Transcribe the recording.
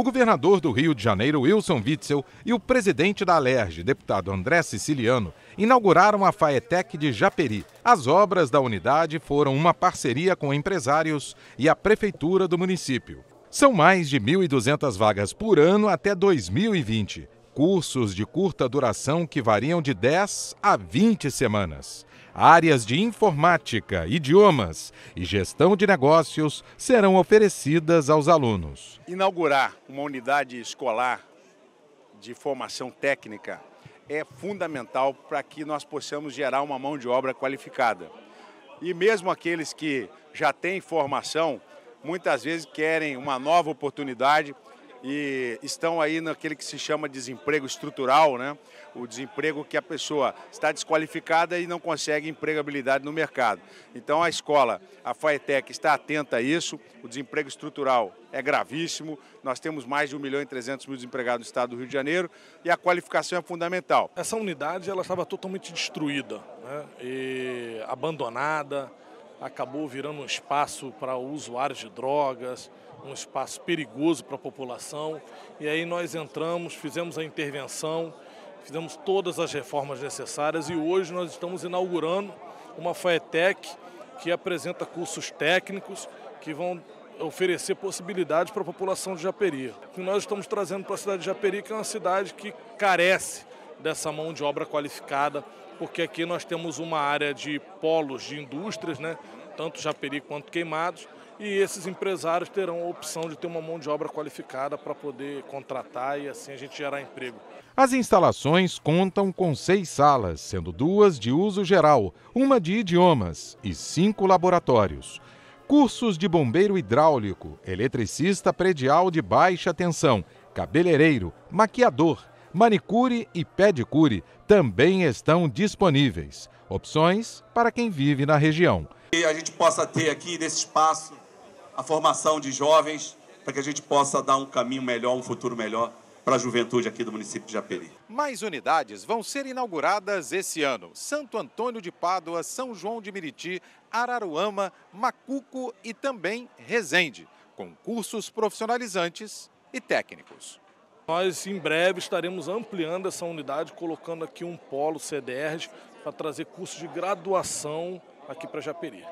o governador do Rio de Janeiro, Wilson Witzel, e o presidente da Alerj, deputado André Siciliano, inauguraram a Faetec de Japeri. As obras da unidade foram uma parceria com empresários e a prefeitura do município. São mais de 1.200 vagas por ano até 2020 cursos de curta duração que variam de 10 a 20 semanas. Áreas de informática, idiomas e gestão de negócios serão oferecidas aos alunos. Inaugurar uma unidade escolar de formação técnica é fundamental para que nós possamos gerar uma mão de obra qualificada. E mesmo aqueles que já têm formação, muitas vezes querem uma nova oportunidade e estão aí naquele que se chama desemprego estrutural, né? o desemprego que a pessoa está desqualificada e não consegue empregabilidade no mercado. Então a escola, a FAETEC, está atenta a isso, o desemprego estrutural é gravíssimo, nós temos mais de 1 milhão e 300 mil desempregados no estado do Rio de Janeiro e a qualificação é fundamental. Essa unidade ela estava totalmente destruída, né? abandonada, acabou virando um espaço para usuários de drogas, um espaço perigoso para a população. E aí nós entramos, fizemos a intervenção, fizemos todas as reformas necessárias e hoje nós estamos inaugurando uma FAETEC que apresenta cursos técnicos que vão oferecer possibilidades para a população de Japeri. O que nós estamos trazendo para a cidade de Japeri, que é uma cidade que carece dessa mão de obra qualificada, porque aqui nós temos uma área de polos de indústrias, né? tanto Japeri quanto Queimados, e esses empresários terão a opção de ter uma mão de obra qualificada para poder contratar e assim a gente gerar emprego. As instalações contam com seis salas, sendo duas de uso geral, uma de idiomas e cinco laboratórios. Cursos de bombeiro hidráulico, eletricista predial de baixa tensão, cabeleireiro, maquiador, manicure e pedicure também estão disponíveis. Opções para quem vive na região. E a gente possa ter aqui nesse espaço a formação de jovens para que a gente possa dar um caminho melhor, um futuro melhor para a juventude aqui do município de Japeri. Mais unidades vão ser inauguradas esse ano. Santo Antônio de Pádua, São João de Miriti, Araruama, Macuco e também Resende, com cursos profissionalizantes e técnicos. Nós, em breve, estaremos ampliando essa unidade, colocando aqui um polo CDRs para trazer cursos de graduação aqui para Japeri.